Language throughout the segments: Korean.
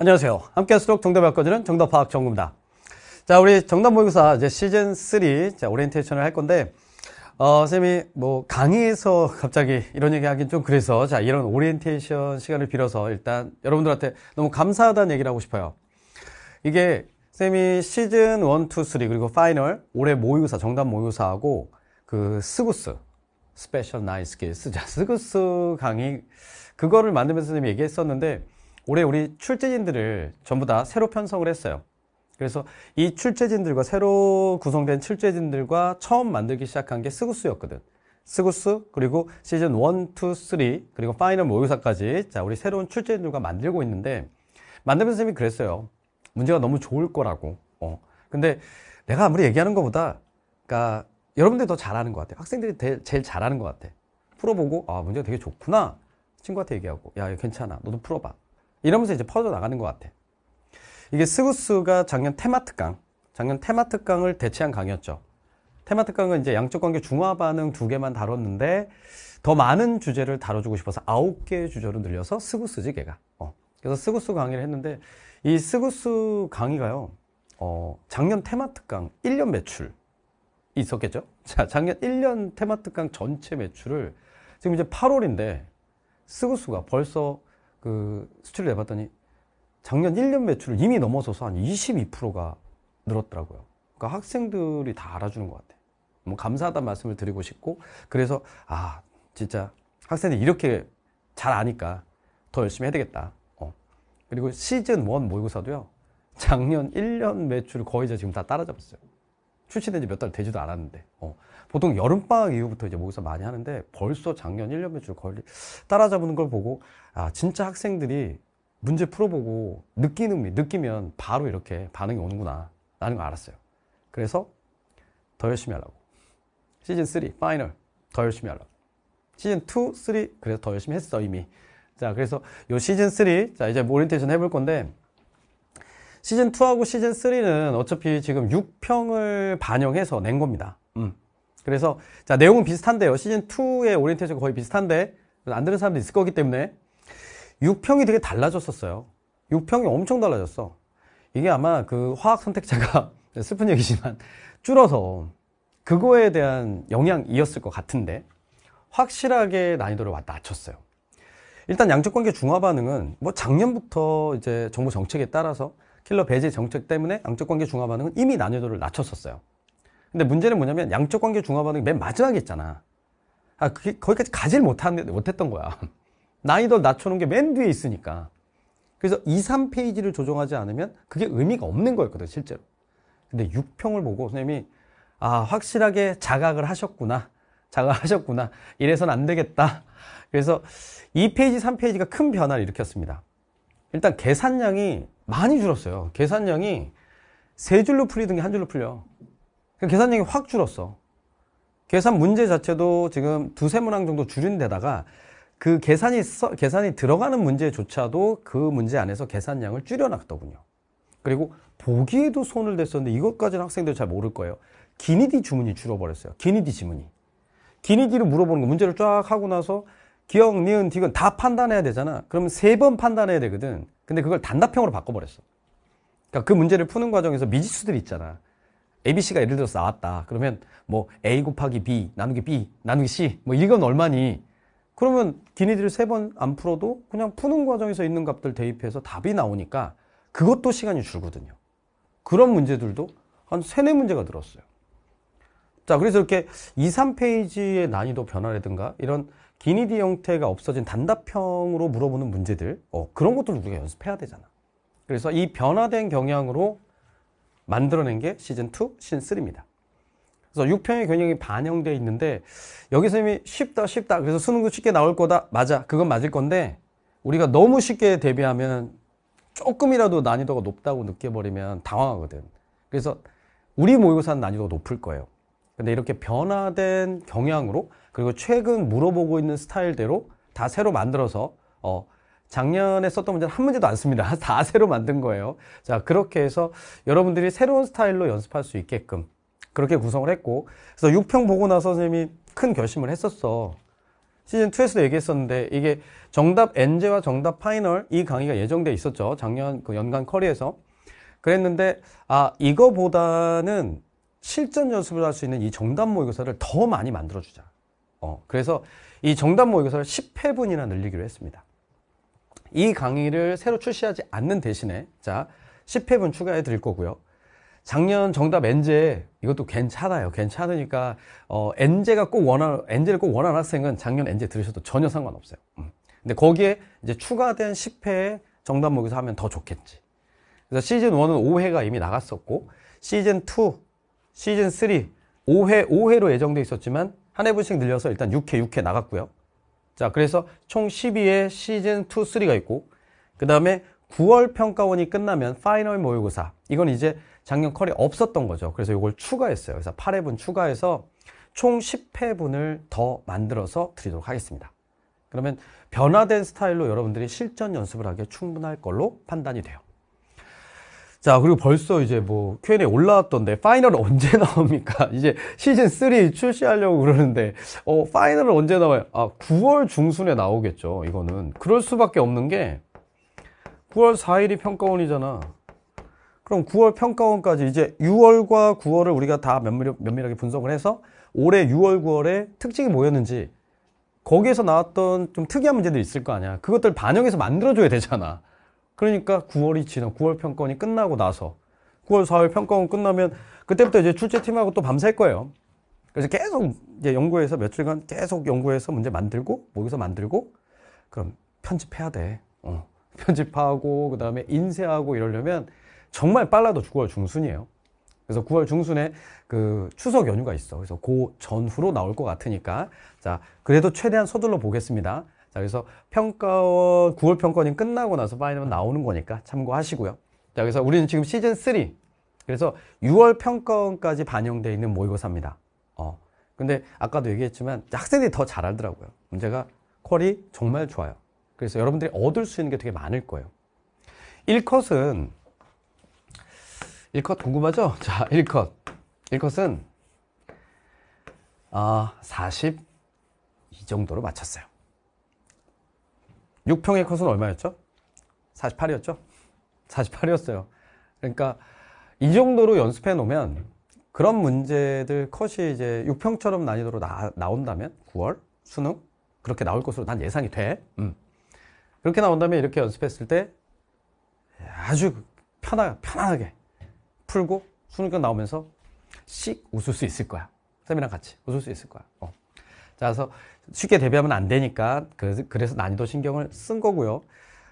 안녕하세요. 함께 할수록 정답을 바꿔주는 정답 파악 정구입니다. 자, 우리 정답 모의고사 이제 시즌 3 자, 오리엔테이션을 할 건데, 어, 선생님이뭐 강의에서 갑자기 이런 얘기 하긴 좀 그래서 자, 이런 오리엔테이션 시간을 빌어서 일단 여러분들한테 너무 감사하다는 얘기를 하고 싶어요. 이게 선생님이 시즌 1, 2, 3 그리고 파이널 올해 모의고사 정답 모의고사하고 그 스구스 스페셜 나이스 케이스 자 스구스 강의 그거를 만들면서 선생님이 얘기했었는데 올해 우리 출제진들을 전부 다 새로 편성을 했어요. 그래서 이 출제진들과 새로 구성된 출제진들과 처음 만들기 시작한 게 스구스였거든. 스구스 그리고 시즌 1, 2, 3 그리고 파이널 모의사까지 자 우리 새로운 출제진들과 만들고 있는데 만드는 선생님이 그랬어요. 문제가 너무 좋을 거라고. 어. 근데 내가 아무리 얘기하는 것보다 그러니까 여러분들이 더 잘하는 것 같아요. 학생들이 제일 잘하는 것 같아. 풀어보고 아 문제가 되게 좋구나 친구한테 얘기하고 야 괜찮아 너도 풀어봐 이러면서 이제 퍼져나가는 것 같아. 이게 스구스가 작년 테마특강, 작년 테마특강을 대체한 강이었죠. 테마특강은 이제 양적 관계 중화 반응 두 개만 다뤘는데 더 많은 주제를 다뤄주고 싶어서 아홉 개의 주제로 늘려서 스구스지 걔가. 어. 그래서 스구스 강의를 했는데 이 스구스 강의가요. 어, 작년 테마특강 1년 매출 있었겠죠? 자, 작년 1년 테마특강 전체 매출을 지금 이제 8월인데 스구스가 벌써 그 수치를 내봤더니 작년 1년 매출을 이미 넘어서서 한 22%가 늘었더라고요. 그러니까 학생들이 다 알아주는 것 같아요. 뭐 감사하다는 말씀을 드리고 싶고 그래서 아 진짜 학생들이 이렇게 잘 아니까 더 열심히 해야 되겠다. 어. 그리고 시즌 1 모의고사도요. 작년 1년 매출 을 거의 지금 다 따라잡았어요. 출시된 지 몇 달 되지도 않았는데 어. 보통 여름방학 이후부터 이제 모의고사 많이 하는데 벌써 작년 1년 몇 주 걸리 따라잡는 걸 보고 아 진짜 학생들이 문제 풀어보고 느끼는 느끼면 바로 이렇게 반응이 오는구나 라는 걸 알았어요 그래서 더 열심히 하려고 시즌 3 파이널 더 열심히 하려고 시즌 2, 3 그래서 더 열심히 했어 이미 자 그래서 요 시즌 3자 이제 뭐 오리엔테이션 해볼 건데 시즌2하고 시즌3는 어차피 지금 6평을 반영해서 낸 겁니다. 음. 그래서 자 내용은 비슷한데요. 시즌2의 오리엔테이션 거의 비슷한데 안 들은 사람도 있을 거기 때문에 6평이 되게 달라졌었어요. 6평이 엄청 달라졌어. 이게 아마 그 화학 선택자가 슬픈 얘기지만 줄어서 그거에 대한 영향이었을 것 같은데 확실하게 난이도를 낮췄어요. 일단 양적 관계 중화 반응은 뭐 작년부터 이제 정부 정책에 따라서 킬러 배제 정책 때문에 양적 관계 중화 반응은 이미 난이도를 낮췄었어요. 근데 문제는 뭐냐면 양적 관계 중화 반응이 맨 마지막에 있잖아. 아, 그게 거기까지 가질 못한, 못했던 거야. 난이도 낮춰놓은 게맨 뒤에 있으니까. 그래서 2, 3페이지를 조정하지 않으면 그게 의미가 없는 거였거든, 실제로. 근데 6평을 보고 선생님이 아, 확실하게 자각을 하셨구나. 자각하셨구나. 을 이래선 안 되겠다. 그래서 2페이지, 3페이지가 큰 변화를 일으켰습니다. 일단 계산량이 많이 줄었어요. 계산량이 세 줄로 풀리던 게 한 줄로 풀려. 그러니까 계산량이 확 줄었어. 계산 문제 자체도 지금 두세 문항 정도 줄인 데다가 그 계산이 써, 계산이 들어가는 문제조차도 그 문제 안에서 계산량을 줄여놨더군요. 그리고 보기에도 손을 댔었는데 이것까지는 학생들 잘 모를 거예요. 기니디 주문이 줄어버렸어요. 기니디 지문이. 기니디로 물어보는 거 문제를 쫙 하고 나서 기억, 니은, 디귿 다 판단해야 되잖아. 그러면 세 번 판단해야 되거든. 근데 그걸 단답형으로 바꿔버렸어. 그러니까 그 문제를 푸는 과정에서 미지수들이 있잖아. ABC가 예를 들어서 나왔다. 그러면 뭐 A 곱하기 B 나누기 B 나누기 C 뭐 이건 얼마니? 그러면 기니들을 세 번 안 풀어도 그냥 푸는 과정에서 있는 값들 대입해서 답이 나오니까 그것도 시간이 줄거든요. 그런 문제들도 한 세네 문제가 들었어요. 자, 그래서 이렇게 2, 3페이지의 난이도 변화라든가 이런 기니디 형태가 없어진 단답형으로 물어보는 문제들 어, 그런 것들을 우리가 연습해야 되잖아 그래서 이 변화된 경향으로 만들어낸 게 시즌2, 시즌3입니다 그래서 6평의 경향이 반영되어 있는데 여기 서님이 쉽다 쉽다 그래서 수능도 쉽게 나올 거다 맞아 그건 맞을 건데 우리가 너무 쉽게 대비하면 조금이라도 난이도가 높다고 느껴버리면 당황하거든 그래서 우리 모의고사는 난이도가 높을 거예요 근데 이렇게 변화된 경향으로 그리고 최근 물어보고 있는 스타일대로 다 새로 만들어서 어 작년에 썼던 문제는 한 문제도 안 씁니다. 다 새로 만든 거예요. 자, 그렇게 해서 여러분들이 새로운 스타일로 연습할 수 있게끔 그렇게 구성을 했고 그래서 6평 보고 나서 선생님이 큰 결심을 했었어. 시즌2에서도 얘기했었는데 이게 정답 엔제와 정답 파이널 이 강의가 예정돼 있었죠. 작년 그 연간 커리에서. 그랬는데 아, 이거보다는 실전 연습을 할 수 있는 이 정답 모의고사를 더 많이 만들어주자. 어, 그래서 이 정답 모의고사를 10회분이나 늘리기로 했습니다. 이 강의를 새로 출시하지 않는 대신에 자 10회분 추가해 드릴 거고요. 작년 정답 엔제 이것도 괜찮아요. 괜찮으니까 어, 엔제가 꼭 원하 엔제를 꼭 원하는 학생은 작년 엔제 들으셔도 전혀 상관없어요. 음. 근데 거기에 이제 추가된 10회 정답 모의고사 하면 더 좋겠지. 그래서 시즌 1은 5회가 이미 나갔었고 시즌 2 시즌 3 5회 5회로 예정돼 있었지만 한 회분씩 늘려서 일단 6회 6회 나갔고요. 자, 그래서 총 12회 시즌 2, 3가 있고 그다음에 9월 평가원이 끝나면 파이널 모의고사. 이건 이제 작년 컬이 없었던 거죠. 그래서 이걸 추가했어요. 그래서 8회분 추가해서 총 10회분을 더 만들어서 드리도록 하겠습니다. 그러면 변화된 스타일로 여러분들이 실전 연습을 하기에 충분할 걸로 판단이 돼요. 자 그리고 벌써 이제 뭐 Q&A 올라왔던데 파이널 언제 나옵니까? 이제 시즌 3 출시하려고 그러는데 어 파이널은 언제 나와요? 아 9월 중순에 나오겠죠 이거는 그럴 수밖에 없는 게 9월 4일이 평가원이잖아 그럼 9월 평가원까지 이제 6월과 9월을 우리가 다 면밀, 면밀하게 분석을 해서 올해 6월 9월에 특징이 뭐였는지 거기에서 나왔던 좀 특이한 문제들 있을 거 아니야 그것들 반영해서 만들어줘야 되잖아 그러니까 9월이 지나 9월 평가원이 끝나고 나서 9월 4월 평가원 끝나면 그때부터 이제 출제팀하고 또 밤샐 거예요. 그래서 계속 이제 연구해서 며칠간 계속 연구해서 문제 만들고 모의서 만들고 그럼 편집해야 돼. 어. 편집하고 그다음에 인쇄하고 이러려면 정말 빨라도 9월 중순이에요. 그래서 9월 중순에 그 추석 연휴가 있어. 그래서 그 전후로 나올 것 같으니까 자 그래도 최대한 서둘러 보겠습니다. 자, 그래서 평가원, 9월 평가원이 끝나고 나서 파이널 나오는 거니까 참고하시고요. 자, 그래서 우리는 지금 시즌 3. 그래서 6월 평가원까지 반영되어 있는 모의고사입니다. 어. 근데 아까도 얘기했지만 학생들이 더 잘 알더라고요. 문제가 퀄이 정말 좋아요. 그래서 여러분들이 얻을 수 있는 게 되게 많을 거예요. 1컷은 1컷 궁금하죠? 자, 1컷. 1컷은 아, 40 이 정도로 맞췄어요. 6평의 컷은 얼마였죠? 48이었죠? 48이었어요. 그러니까 이 정도로 연습해 놓으면 그런 문제들 컷이 이제 6평처럼 난이도로 나, 나온다면 9월 수능 그렇게 나올 것으로 난 예상이 돼. 음. 그렇게 나온다면 이렇게 연습했을 때 아주 편하, 편안하게 풀고 수능권 나오면서 씩 웃을 수 있을 거야. 쌤이랑 같이 웃을 수 있을 거야. 어. 그래서 쉽게 대비하면 안 되니까 그래서 난이도 신경을 쓴 거고요.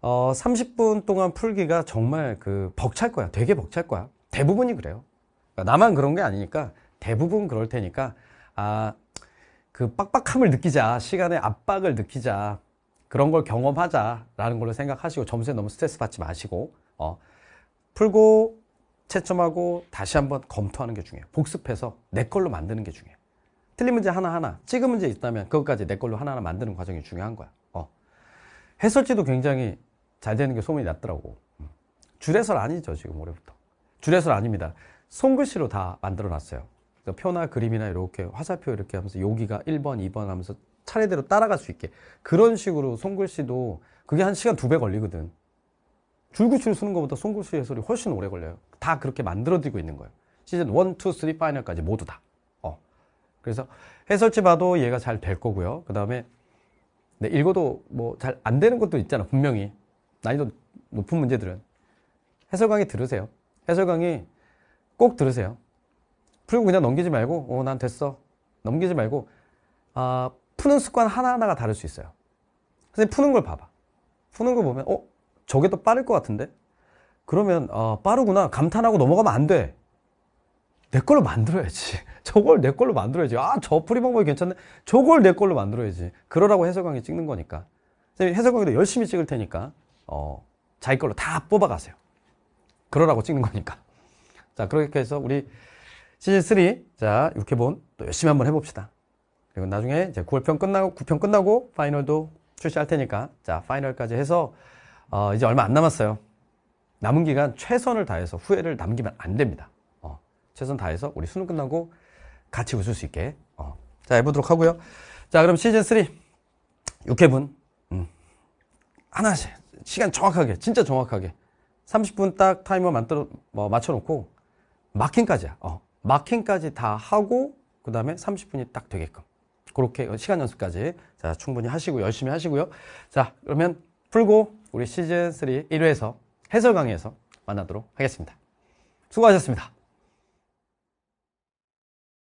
어, 30분 동안 풀기가 정말 그 벅찰 거야. 되게 벅찰 거야. 대부분이 그래요. 그러니까 나만 그런 게 아니니까 대부분 그럴 테니까 아, 그 빡빡함을 느끼자. 시간의 압박을 느끼자. 그런 걸 경험하자라는 걸로 생각하시고 점수에 너무 스트레스 받지 마시고 어, 풀고 채점하고 다시 한번 검토하는 게 중요해요. 복습해서 내 걸로 만드는 게 중요해요. 틀린 문제 하나하나 찍은 문제 있다면 그것까지 내 걸로 하나하나 만드는 과정이 중요한 거야 어. 해설지도 굉장히 잘 되는 게 소문이 났더라고 줄해설 아니죠 지금 올해부터 줄해설 아닙니다 손글씨로 다 만들어 놨어요 표나 그림이나 이렇게 화살표 이렇게 하면서 여기가 1번 2번 하면서 차례대로 따라갈 수 있게 그런 식으로 손글씨도 그게 한 시간 두 배 걸리거든 줄글씨를 쓰는 것보다 손글씨 해설이 훨씬 오래 걸려요 다 그렇게 만들어지고 있는 거예요 시즌 1, 2, 3, 파이널까지 모두 다 그래서 해설지 봐도 이해가잘 될 거고요. 그 다음에 네, 읽어도 뭐 잘 안 되는 것도 있잖아. 분명히 난이도 높은 문제들은 해설 강의 들으세요. 해설 강의 꼭 들으세요. 풀고 그냥 넘기지 말고 어난 됐어 넘기지 말고 아 푸는 습관 하나하나가 다를 수 있어요. 선생님 푸는 걸 봐봐. 푸는 걸 보면 어 저게 더 빠를 것 같은데 그러면 어, 빠르구나 감탄하고 넘어가면 안 돼. 내 걸로 만들어야지. 저걸 내 걸로 만들어야지. 아, 저 프리 방법이 괜찮네. 저걸 내 걸로 만들어야지. 그러라고 해석강의 찍는 거니까. 선생님, 해석강의도 열심히 찍을 테니까, 어, 자기 걸로 다 뽑아가세요. 그러라고 찍는 거니까. 자, 그렇게 해서 우리 시즌3, 자, 6회본 또 열심히 한번 해봅시다. 그리고 나중에 이제 9월편 끝나고, 9편 끝나고, 파이널도 출시할 테니까, 자, 파이널까지 해서, 어, 이제 얼마 안 남았어요. 남은 기간 최선을 다해서 후회를 남기면 안 됩니다. 최선 다해서 우리 수능 끝나고 같이 웃을 수 있게 어. 자 해보도록 하고요 자 그럼 시즌 3 6회분 음. 하나씩 시간 정확하게 진짜 정확하게 30분 딱 타이머 만들어 뭐, 맞춰놓고 마킹까지야 어. 마킹까지 다 하고 그 다음에 30분이 딱 되게끔 그렇게 시간 연습까지 자 충분히 하시고 열심히 하시고요 자 그러면 풀고 우리 시즌3 1회에서 해설 강의에서 만나도록 하겠습니다 수고하셨습니다